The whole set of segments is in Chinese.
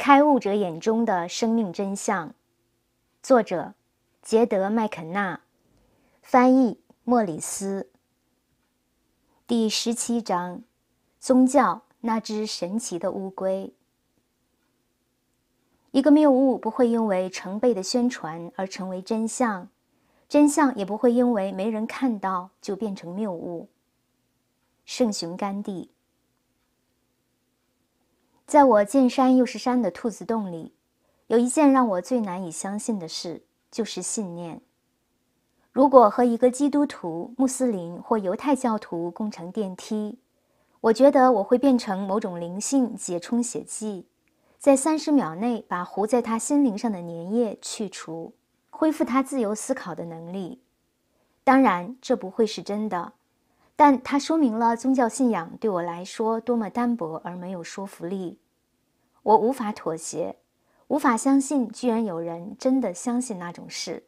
《开悟者眼中的生命真相》，作者：杰德·麦肯纳，翻译：莫里斯。第十七章：宗教那只神奇的乌龟。一个谬误不会因为成倍的宣传而成为真相，真相也不会因为没人看到就变成谬误。圣雄甘地。在我进山又是山的兔子洞里，有一件让我最难以相信的事，就是信念。如果和一个基督徒、穆斯林或犹太教徒共乘电梯，我觉得我会变成某种灵性解充血剂，在三十秒内把糊在他心灵上的粘液去除，恢复他自由思考的能力。当然，这不会是真的。但它说明了宗教信仰对我来说多么单薄而没有说服力，我无法妥协，无法相信居然有人真的相信那种事。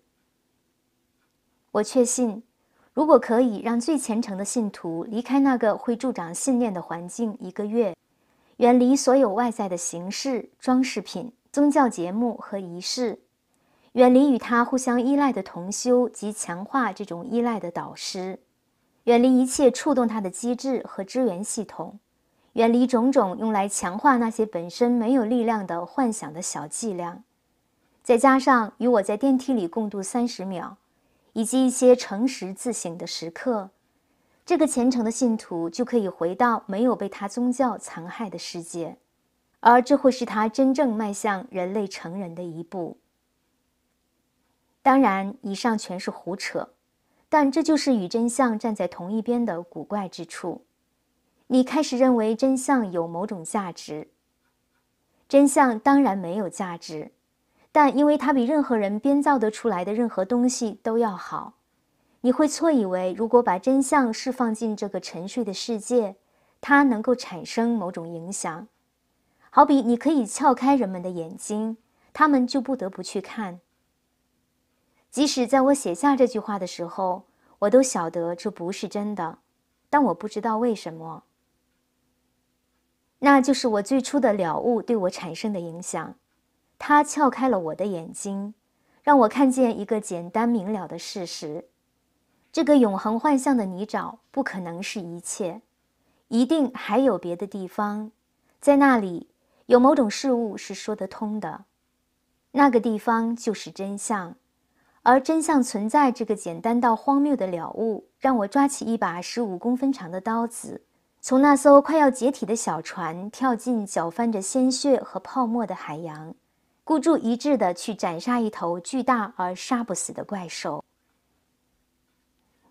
我确信，如果可以让最虔诚的信徒离开那个会助长信念的环境一个月，远离所有外在的形式、装饰品、宗教节目和仪式，远离与他互相依赖的同修及强化这种依赖的导师。远离一切触动他的机制和支援系统，远离种种用来强化那些本身没有力量的幻想的小伎俩，再加上与我在电梯里共度三十秒，以及一些诚实自省的时刻，这个虔诚的信徒就可以回到没有被他宗教残害的世界，而这会是他真正迈向人类成人的一步。当然，以上全是胡扯。但这就是与真相站在同一边的古怪之处。你开始认为真相有某种价值。真相当然没有价值，但因为它比任何人编造的出来的任何东西都要好，你会错以为如果把真相释放进这个沉睡的世界，它能够产生某种影响。好比你可以撬开人们的眼睛，他们就不得不去看。即使在我写下这句话的时候，我都晓得这不是真的，但我不知道为什么。那就是我最初的了悟对我产生的影响，它撬开了我的眼睛，让我看见一个简单明了的事实：这个永恒幻象的泥沼不可能是一切，一定还有别的地方，在那里有某种事物是说得通的，那个地方就是真相。而真相存在这个简单到荒谬的了悟，让我抓起一把十五公分长的刀子，从那艘快要解体的小船跳进搅翻着鲜血和泡沫的海洋，孤注一掷地去斩杀一头巨大而杀不死的怪兽。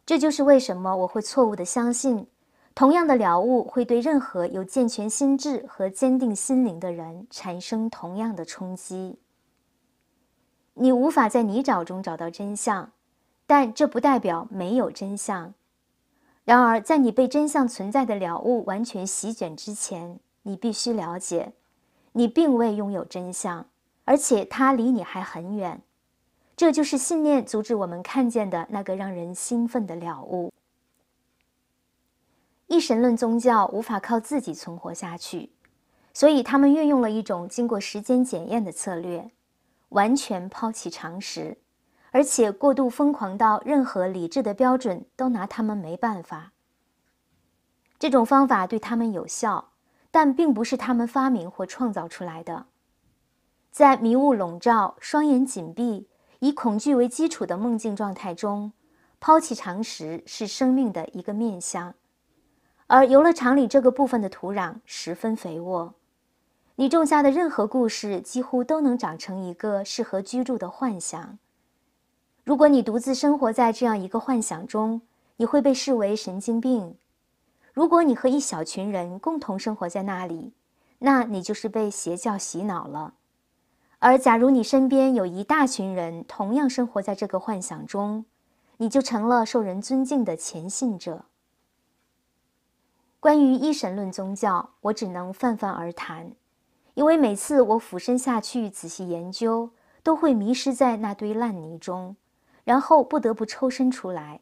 这就是为什么我会错误地相信，同样的了悟会对任何有健全心智和坚定心灵的人产生同样的冲击。你无法在泥沼中找到真相，但这不代表没有真相。然而，在你被真相存在的了悟完全席卷之前，你必须了解，你并未拥有真相，而且它离你还很远。这就是信念阻止我们看见的那个让人兴奋的了悟。一神论宗教无法靠自己存活下去，所以他们运用了一种经过时间检验的策略。完全抛弃常识，而且过度疯狂到任何理智的标准都拿他们没办法。这种方法对他们有效，但并不是他们发明或创造出来的。在迷雾笼罩、双眼紧闭、以恐惧为基础的梦境状态中，抛弃常识是生命的一个面向，而游乐场里这个部分的土壤十分肥沃。你种下的任何故事，几乎都能长成一个适合居住的幻想。如果你独自生活在这样一个幻想中，你会被视为神经病；如果你和一小群人共同生活在那里，那你就是被邪教洗脑了。而假如你身边有一大群人同样生活在这个幻想中，你就成了受人尊敬的虔信者。关于一神论宗教，我只能泛泛而谈。因为每次我俯身下去仔细研究，都会迷失在那堆烂泥中，然后不得不抽身出来。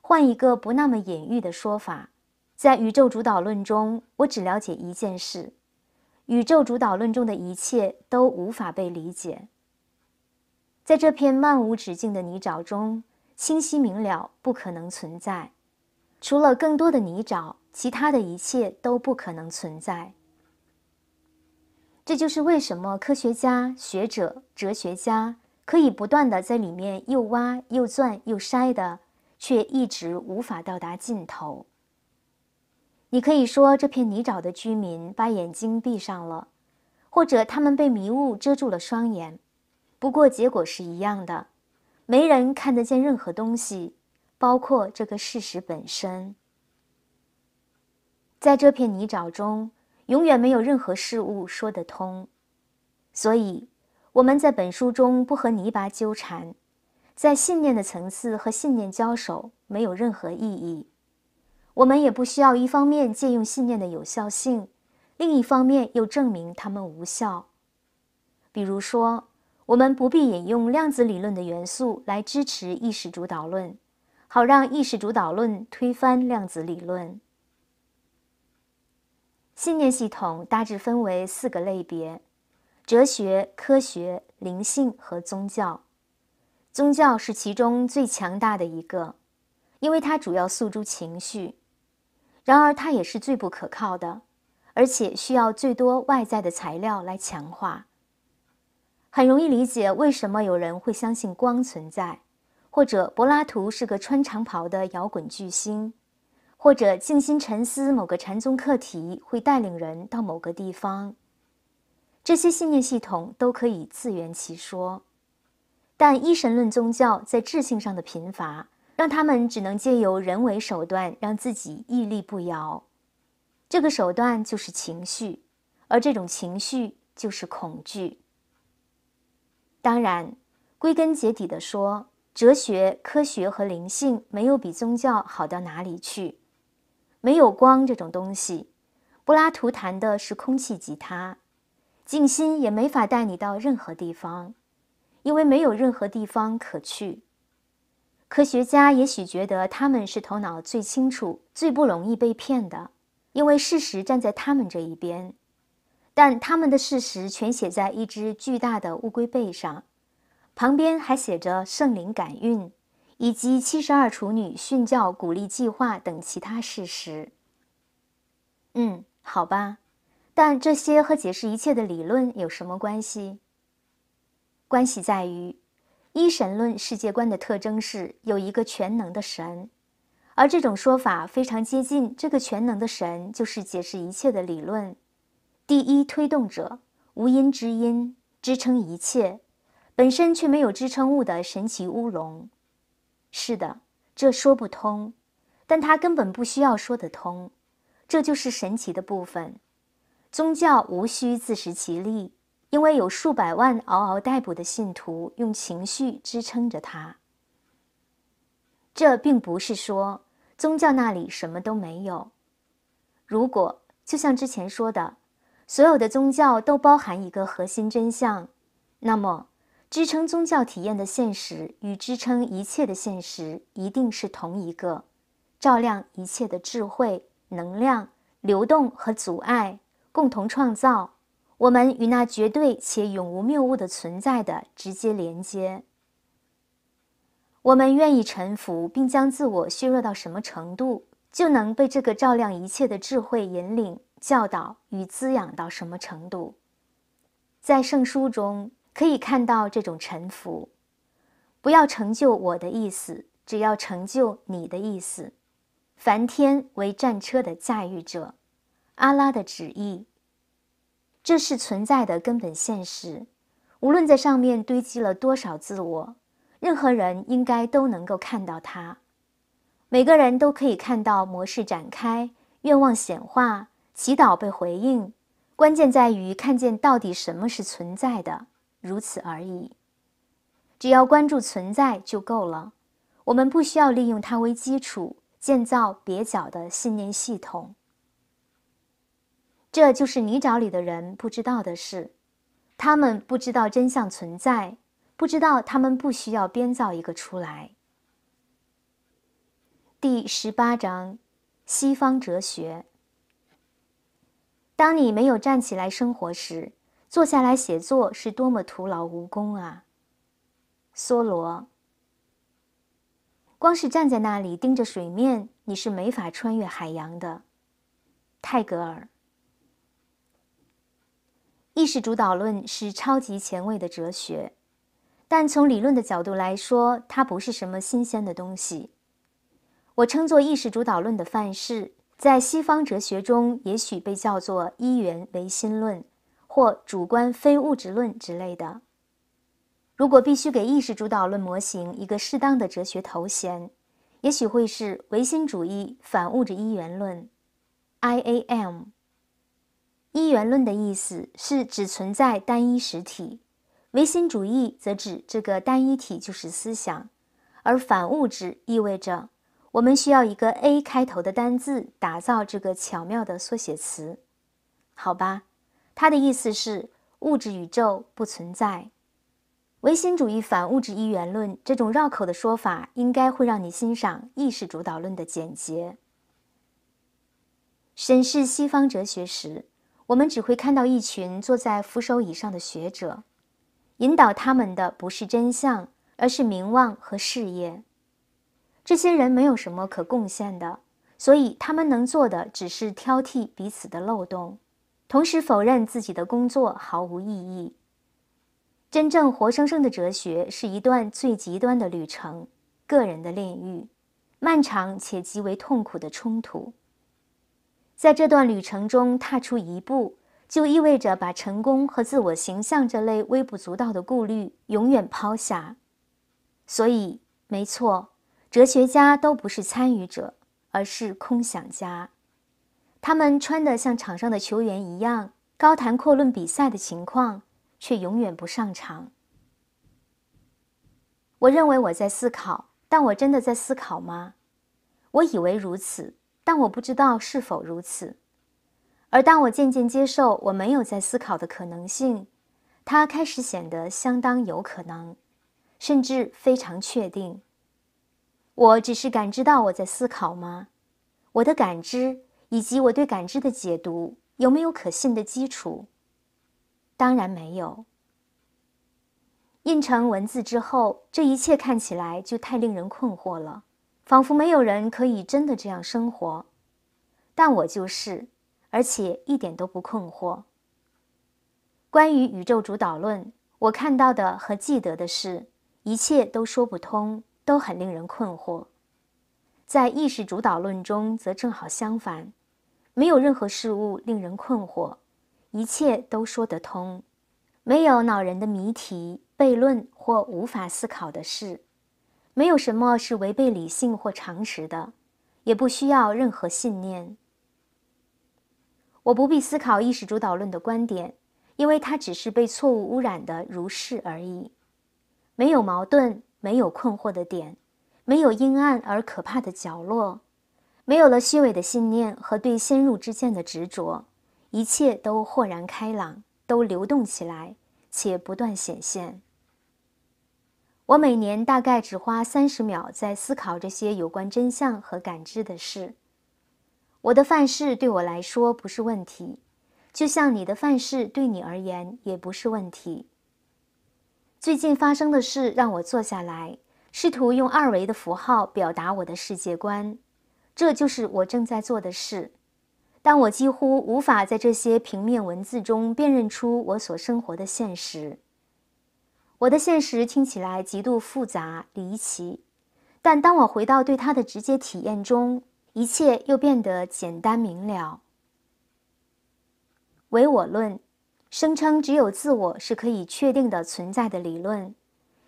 换一个不那么隐喻的说法，在宇宙主导论中，我只了解一件事：宇宙主导论中的一切都无法被理解。在这片漫无止境的泥沼中，清晰明了不可能存在，除了更多的泥沼，其他的一切都不可能存在。这就是为什么科学家、学者、哲学家可以不断的在里面又挖、又钻、又筛的，却一直无法到达尽头。你可以说这片泥沼的居民把眼睛闭上了，或者他们被迷雾遮住了双眼。不过结果是一样的，没人看得见任何东西，包括这个事实本身。在这片泥沼中。永远没有任何事物说得通，所以我们在本书中不和泥巴纠缠，在信念的层次和信念交手没有任何意义。我们也不需要一方面借用信念的有效性，另一方面又证明它们无效。比如说，我们不必引用量子理论的元素来支持意识主导论，好让意识主导论推翻量子理论。信念系统大致分为四个类别：哲学、科学、灵性和宗教。宗教是其中最强大的一个，因为它主要诉诸情绪；然而，它也是最不可靠的，而且需要最多外在的材料来强化。很容易理解为什么有人会相信光存在，或者柏拉图是个穿长袍的摇滚巨星。或者静心沉思某个禅宗课题，会带领人到某个地方。这些信念系统都可以自圆其说，但一神论宗教在智性上的贫乏，让他们只能借由人为手段让自己屹立不摇。这个手段就是情绪，而这种情绪就是恐惧。当然，归根结底的说，哲学、科学和灵性没有比宗教好到哪里去。没有光这种东西，柏拉图弹的是空气吉他，静心也没法带你到任何地方，因为没有任何地方可去。科学家也许觉得他们是头脑最清楚、最不容易被骗的，因为事实站在他们这一边，但他们的事实全写在一只巨大的乌龟背上，旁边还写着“圣灵感孕”。以及七十二处女训教鼓励计划等其他事实。嗯，好吧，但这些和解释一切的理论有什么关系？关系在于，一神论世界观的特征是有一个全能的神，而这种说法非常接近这个全能的神就是解释一切的理论，第一推动者，无因之因，支撑一切，本身却没有支撑物的神奇乌龙。是的，这说不通，但它根本不需要说得通，这就是神奇的部分。宗教无需自食其力，因为有数百万嗷嗷待哺的信徒用情绪支撑着它。这并不是说宗教那里什么都没有。如果就像之前说的，所有的宗教都包含一个核心真相，那么。支撑宗教体验的现实与支撑一切的现实一定是同一个，照亮一切的智慧、能量流动和阻碍共同创造我们与那绝对且永无谬误的存在的直接连接。我们愿意臣服，并将自我削弱到什么程度，就能被这个照亮一切的智慧引领、教导与滋养到什么程度。在圣书中。可以看到这种沉浮，不要成就我的意思，只要成就你的意思。梵天为战车的驾驭者，阿拉的旨意，这是存在的根本现实。无论在上面堆积了多少自我，任何人应该都能够看到它。每个人都可以看到模式展开、愿望显化、祈祷被回应。关键在于看见到底什么是存在的。如此而已，只要关注存在就够了。我们不需要利用它为基础建造蹩脚的信念系统。这就是泥沼里的人不知道的事，他们不知道真相存在，不知道他们不需要编造一个出来。第十八章：西方哲学。当你没有站起来生活时。坐下来写作是多么徒劳无功啊，梭罗。光是站在那里盯着水面，你是没法穿越海洋的，泰戈尔。意识主导论是超级前卫的哲学，但从理论的角度来说，它不是什么新鲜的东西。我称作意识主导论的范式，在西方哲学中也许被叫做一元唯心论。或主观非物质论之类的。如果必须给意识主导论模型一个适当的哲学头衔，也许会是唯心主义反物质一元论 （IAM）。一元论的意思是只存在单一实体，唯心主义则指这个单一体就是思想，而反物质意味着我们需要一个 A 开头的单字打造这个巧妙的缩写词，好吧？他的意思是，物质宇宙不存在，唯心主义反物质一元论这种绕口的说法，应该会让你欣赏意识主导论的简洁。审视西方哲学时，我们只会看到一群坐在扶手椅上的学者，引导他们的不是真相，而是名望和事业。这些人没有什么可贡献的，所以他们能做的只是挑剔彼此的漏洞。同时否认自己的工作毫无意义。真正活生生的哲学是一段最极端的旅程，个人的炼狱，漫长且极为痛苦的冲突。在这段旅程中踏出一步，就意味着把成功和自我形象这类微不足道的顾虑永远抛下。所以，没错，哲学家都不是参与者，而是空想家。他们穿的像场上的球员一样，高谈阔论比赛的情况，却永远不上场。我认为我在思考，但我真的在思考吗？我以为如此，但我不知道是否如此。而当我渐渐接受我没有在思考的可能性，它开始显得相当有可能，甚至非常确定。我只是感知到我在思考吗？我的感知。以及我对感知的解读有没有可信的基础？当然没有。印成文字之后，这一切看起来就太令人困惑了，仿佛没有人可以真的这样生活。但我就是，而且一点都不困惑。关于宇宙主导论，我看到的和记得的是，一切都说不通，都很令人困惑。在意识主导论中，则正好相反。没有任何事物令人困惑，一切都说得通。没有恼人的谜题、悖论或无法思考的事，没有什么是违背理性或常识的，也不需要任何信念。我不必思考意识主导论的观点，因为它只是被错误污染的如是而已。没有矛盾，没有困惑的点，没有阴暗而可怕的角落。没有了虚伪的信念和对先入之见的执着，一切都豁然开朗，都流动起来，且不断显现。我每年大概只花三十秒在思考这些有关真相和感知的事。我的范式对我来说不是问题，就像你的范式对你而言也不是问题。最近发生的事让我坐下来，试图用二维的符号表达我的世界观。这就是我正在做的事。但我几乎无法在这些平面文字中辨认出我所生活的现实。我的现实听起来极度复杂离奇，但当我回到对它的直接体验中，一切又变得简单明了。唯我论，声称只有自我是可以确定的存在的理论，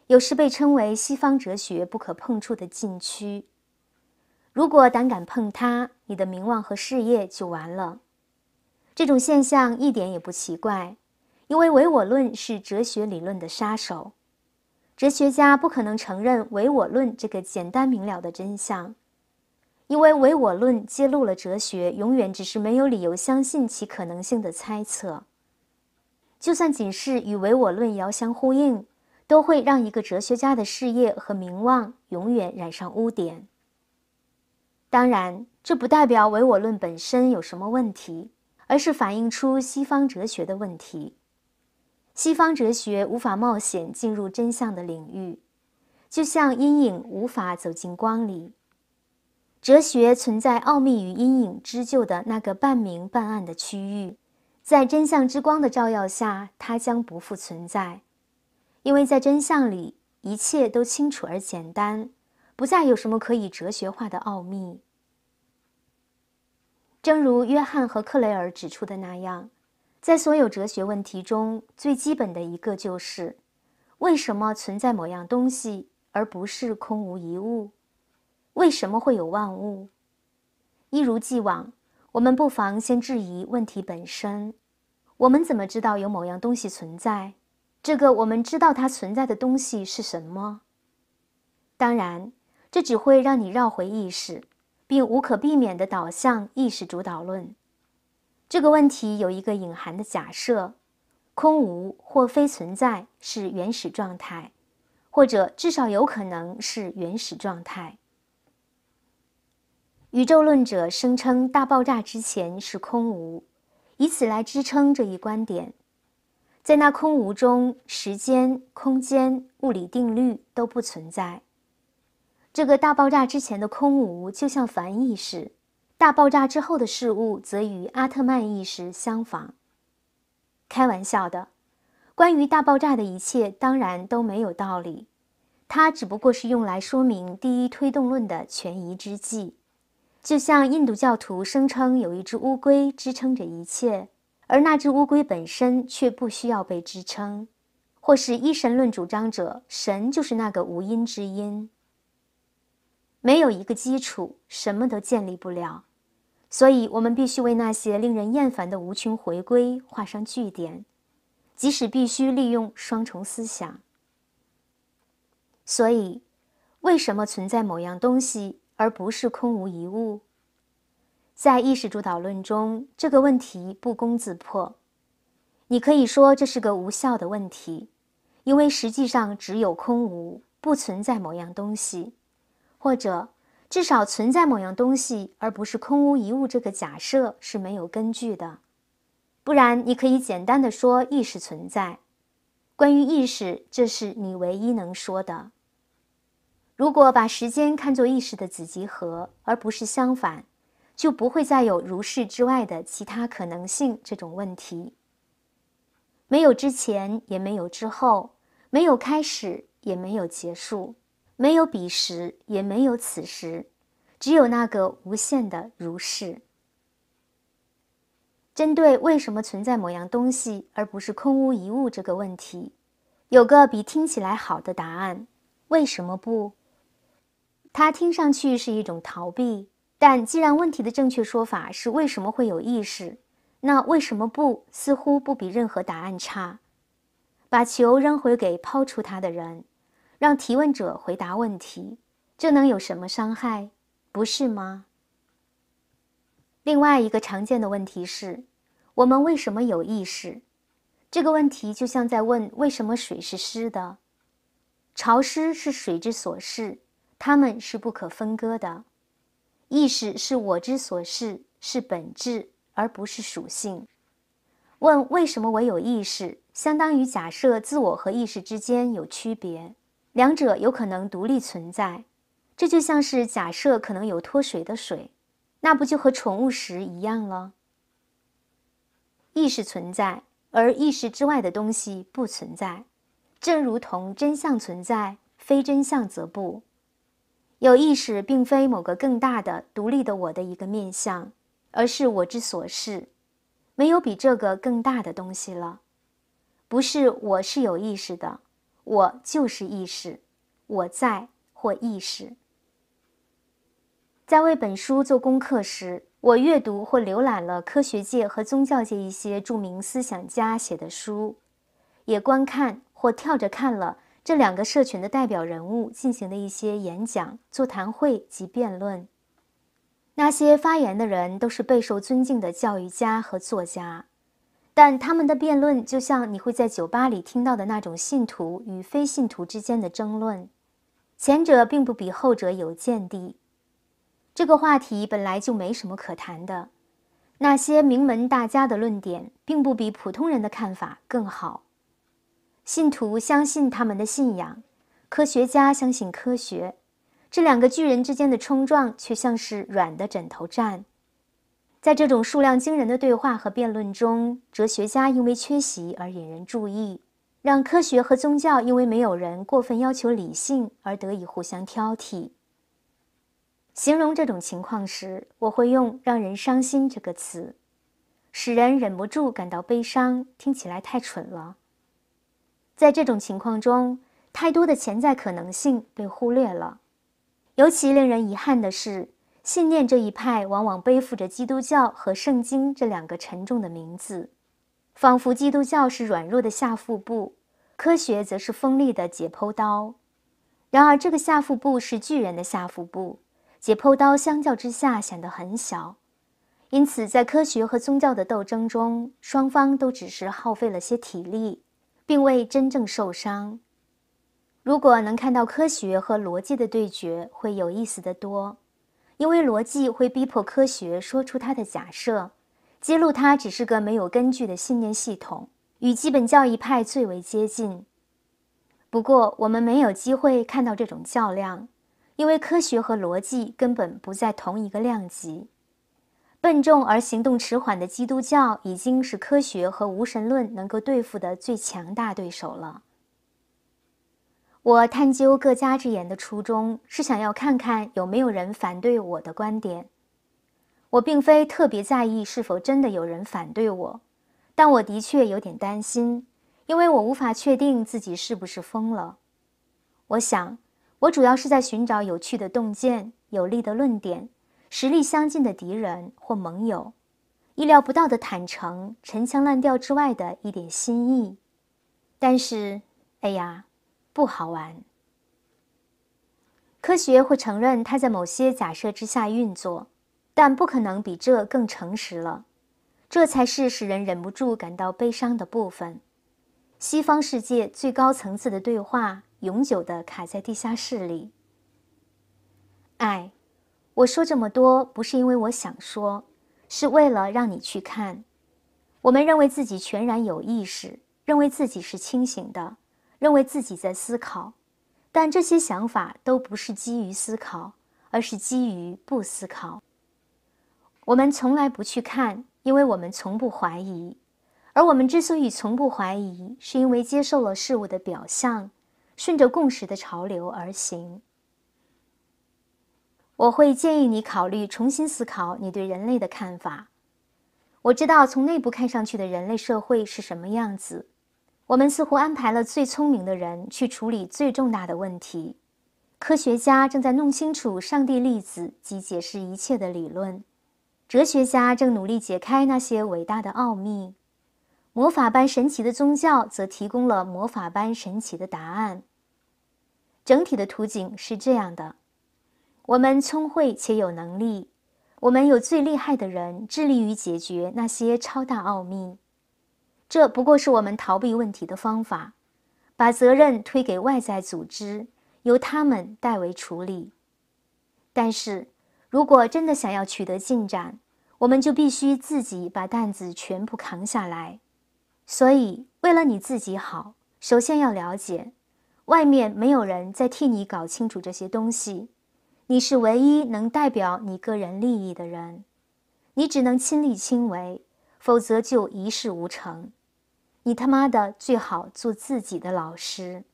有时被称为西方哲学不可碰触的禁区。如果胆敢碰它，你的名望和事业就完了。这种现象一点也不奇怪，因为唯我论是哲学理论的杀手。哲学家不可能承认唯我论这个简单明了的真相，因为唯我论揭露了哲学永远只是没有理由相信其可能性的猜测。就算仅是与唯我论遥相呼应，都会让一个哲学家的事业和名望永远染上污点。当然，这不代表唯我论本身有什么问题，而是反映出西方哲学的问题。西方哲学无法冒险进入真相的领域，就像阴影无法走进光里。哲学存在奥秘与阴影织就的那个半明半暗的区域，在真相之光的照耀下，它将不复存在，因为在真相里，一切都清楚而简单。不再有什么可以哲学化的奥秘。正如约翰和克雷尔指出的那样，在所有哲学问题中最基本的一个就是：为什么存在某样东西，而不是空无一物？为什么会有万物？一如既往，我们不妨先质疑问题本身：我们怎么知道有某样东西存在？这个我们知道它存在的东西是什么？当然。这只会让你绕回意识，并无可避免地导向意识主导论。这个问题有一个隐含的假设：空无或非存在是原始状态，或者至少有可能是原始状态。宇宙论者声称大爆炸之前是空无，以此来支撑这一观点。在那空无中，时间、空间、物理定律都不存在。这个大爆炸之前的空无就像凡意识，大爆炸之后的事物则与阿特曼意识相仿。开玩笑的，关于大爆炸的一切当然都没有道理，它只不过是用来说明第一推动论的权宜之计。就像印度教徒声称有一只乌龟支撑着一切，而那只乌龟本身却不需要被支撑；或是一神论主张者，神就是那个无因之因。没有一个基础，什么都建立不了，所以我们必须为那些令人厌烦的无穷回归画上句点，即使必须利用双重思想。所以，为什么存在某样东西，而不是空无一物？在意识主导论中，这个问题不攻自破。你可以说这是个无效的问题，因为实际上只有空无，不存在某样东西。或者至少存在某样东西，而不是空无一物。这个假设是没有根据的，不然你可以简单的说意识存在。关于意识，这是你唯一能说的。如果把时间看作意识的子集合，而不是相反，就不会再有如是之外的其他可能性这种问题。没有之前，也没有之后，没有开始，也没有结束。没有彼时，也没有此时，只有那个无限的如是。针对为什么存在某样东西，而不是空无一物这个问题，有个比听起来好的答案：为什么不？它听上去是一种逃避。但既然问题的正确说法是为什么会有意识，那为什么不似乎不比任何答案差？把球扔回给抛出它的人。让提问者回答问题，这能有什么伤害，不是吗？另外一个常见的问题是，我们为什么有意识？这个问题就像在问为什么水是湿的。潮湿是水之所是，它们是不可分割的。意识是我之所是，是本质而不是属性。问为什么我有意识，相当于假设自我和意识之间有区别。两者有可能独立存在，这就像是假设可能有脱水的水，那不就和宠物食一样了？意识存在，而意识之外的东西不存在，正如同真相存在，非真相则不。有意识并非某个更大的、独立的我的一个面相，而是我之所是，没有比这个更大的东西了。不是我是有意识的。我就是意识，我在或意识。在为本书做功课时，我阅读或浏览了科学界和宗教界一些著名思想家写的书，也观看或跳着看了这两个社群的代表人物进行的一些演讲、座谈会及辩论。那些发言的人都是备受尊敬的教育家和作家。但他们的辩论就像你会在酒吧里听到的那种信徒与非信徒之间的争论，前者并不比后者有见地。这个话题本来就没什么可谈的，那些名门大家的论点并不比普通人的看法更好。信徒相信他们的信仰，科学家相信科学，这两个巨人之间的冲撞却像是软的枕头战。在这种数量惊人的对话和辩论中，哲学家因为缺席而引人注意，让科学和宗教因为没有人过分要求理性而得以互相挑剔。形容这种情况时，我会用“让人伤心”这个词，使人忍不住感到悲伤。听起来太蠢了。在这种情况中，太多的潜在可能性被忽略了。尤其令人遗憾的是。信念这一派往往背负着基督教和圣经这两个沉重的名字，仿佛基督教是软弱的下腹部，科学则是锋利的解剖刀。然而，这个下腹部是巨人的下腹部，解剖刀相较之下显得很小。因此，在科学和宗教的斗争中，双方都只是耗费了些体力，并未真正受伤。如果能看到科学和逻辑的对决，会有意思的多。因为逻辑会逼迫科学说出它的假设，揭露它只是个没有根据的信念系统，与基本教义派最为接近。不过，我们没有机会看到这种较量，因为科学和逻辑根本不在同一个量级。笨重而行动迟缓的基督教已经是科学和无神论能够对付的最强大对手了。我探究各家之言的初衷是想要看看有没有人反对我的观点。我并非特别在意是否真的有人反对我，但我的确有点担心，因为我无法确定自己是不是疯了。我想，我主要是在寻找有趣的洞见、有力的论点、实力相近的敌人或盟友、意料不到的坦诚、陈腔滥调之外的一点心意。但是，哎呀。不好玩。科学会承认它在某些假设之下运作，但不可能比这更诚实了。这才是使人忍不住感到悲伤的部分。西方世界最高层次的对话，永久的卡在地下室里。爱，我说这么多不是因为我想说，是为了让你去看。我们认为自己全然有意识，认为自己是清醒的。认为自己在思考，但这些想法都不是基于思考，而是基于不思考。我们从来不去看，因为我们从不怀疑，而我们之所以从不怀疑，是因为接受了事物的表象，顺着共识的潮流而行。我会建议你考虑重新思考你对人类的看法。我知道从内部看上去的人类社会是什么样子。我们似乎安排了最聪明的人去处理最重大的问题。科学家正在弄清楚上帝粒子及解释一切的理论。哲学家正努力解开那些伟大的奥秘。魔法般神奇的宗教则提供了魔法般神奇的答案。整体的图景是这样的：我们聪慧且有能力，我们有最厉害的人致力于解决那些超大奥秘。这不过是我们逃避问题的方法，把责任推给外在组织，由他们代为处理。但是，如果真的想要取得进展，我们就必须自己把担子全部扛下来。所以，为了你自己好，首先要了解，外面没有人在替你搞清楚这些东西，你是唯一能代表你个人利益的人，你只能亲力亲为。否则就一事无成，你他妈的最好做自己的老师。